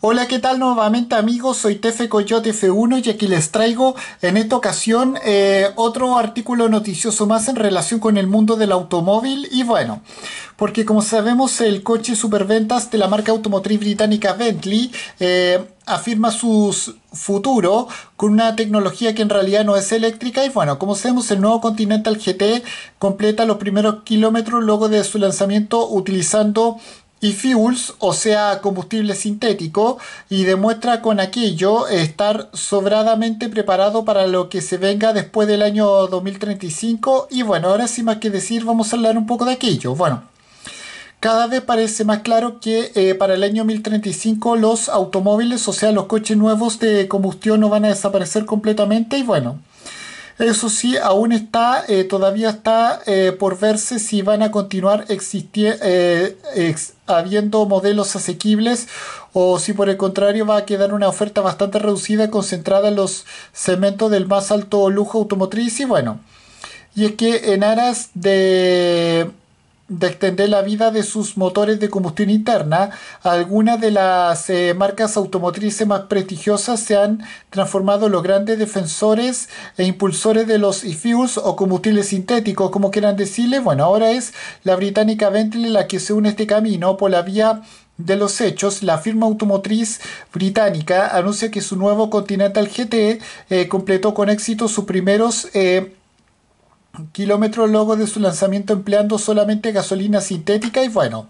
Hola, ¿qué tal nuevamente amigos? Soy Tefe Coyote F1 y aquí les traigo en esta ocasión eh, otro artículo noticioso más en relación con el mundo del automóvil y bueno, porque como sabemos el coche superventas de la marca automotriz británica Bentley eh, afirma su futuro con una tecnología que en realidad no es eléctrica y bueno, como sabemos el nuevo Continental GT completa los primeros kilómetros luego de su lanzamiento utilizando y fuels, o sea, combustible sintético, y demuestra con aquello estar sobradamente preparado para lo que se venga después del año 2035. Y bueno, ahora sin más que decir, vamos a hablar un poco de aquello. Bueno, cada vez parece más claro que eh, para el año 2035 los automóviles, o sea, los coches nuevos de combustión no van a desaparecer completamente y bueno, eso sí, aún está, eh, todavía está eh, por verse si van a continuar existiendo eh, habiendo modelos asequibles o si por el contrario va a quedar una oferta bastante reducida concentrada en los cementos del más alto lujo automotriz y bueno. Y es que en aras de de extender la vida de sus motores de combustión interna, algunas de las eh, marcas automotrices más prestigiosas se han transformado en los grandes defensores e impulsores de los e-fuels o combustibles sintéticos, como quieran decirle. Bueno, ahora es la británica Bentley la que se une a este camino por la vía de los hechos, la firma automotriz británica anuncia que su nuevo Continental GT e, eh, completó con éxito sus primeros eh, kilómetros luego de su lanzamiento empleando solamente gasolina sintética y bueno,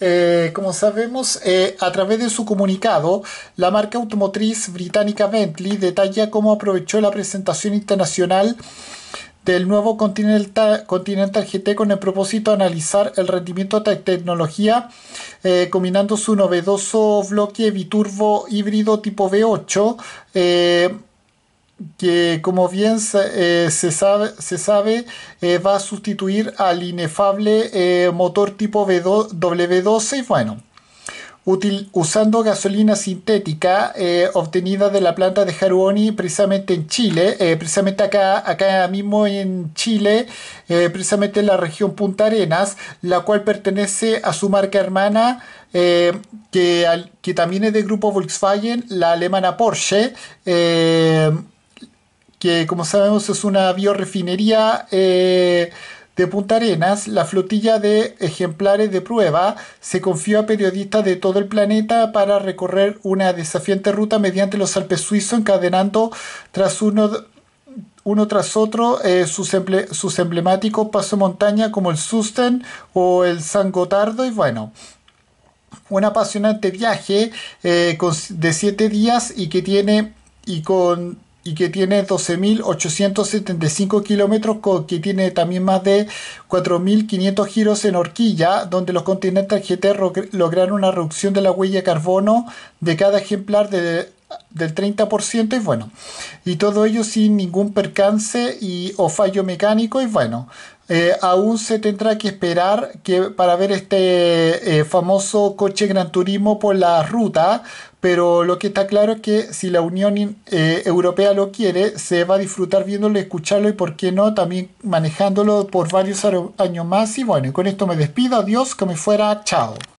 eh, como sabemos, eh, a través de su comunicado, la marca automotriz británica Bentley detalla cómo aprovechó la presentación internacional del nuevo Continental, Continental GT con el propósito de analizar el rendimiento de tecnología, eh, combinando su novedoso bloque biturbo híbrido tipo V8 que como bien se eh, sabe, se sabe eh, va a sustituir al inefable eh, motor tipo W12 y bueno, usando gasolina sintética obtenida de la planta de Haruoni precisamente en Chile, precisamente acá, acá mismo en Chile, precisamente en la región Punta Arenas, la cual pertenece a su marca hermana que, que, también es del grupo Volkswagen, la alemana Porsche, eh, que como sabemos es una biorefinería eh, de Punta Arenas, la flotilla de ejemplares de prueba se confió a periodistas de todo el planeta para recorrer una desafiante ruta mediante los Alpes suizos, encadenando tras uno, uno tras otro eh, sus, sus, emblemáticos pasos montaña como el Susten o el San Gotardo y bueno. Un apasionante viaje eh, de siete días y que tiene y con y que tiene 12.875 kilómetros, que tiene también más de 4.500 giros en horquilla, donde los continental GT lograron una reducción de la huella de carbono de cada ejemplar del 30% y bueno, y todo ello sin ningún percance y, o fallo mecánico y bueno, eh, aún se tendrá que esperar que, para ver este eh, famoso coche Gran Turismo por la ruta, pero lo que está claro es que si la Unión eh, Europea lo quiere, se va a disfrutar viéndolo, escucharlo y, por qué no, también manejándolo por varios años más. Y bueno, con esto me despido, adiós, que me fuera, chao.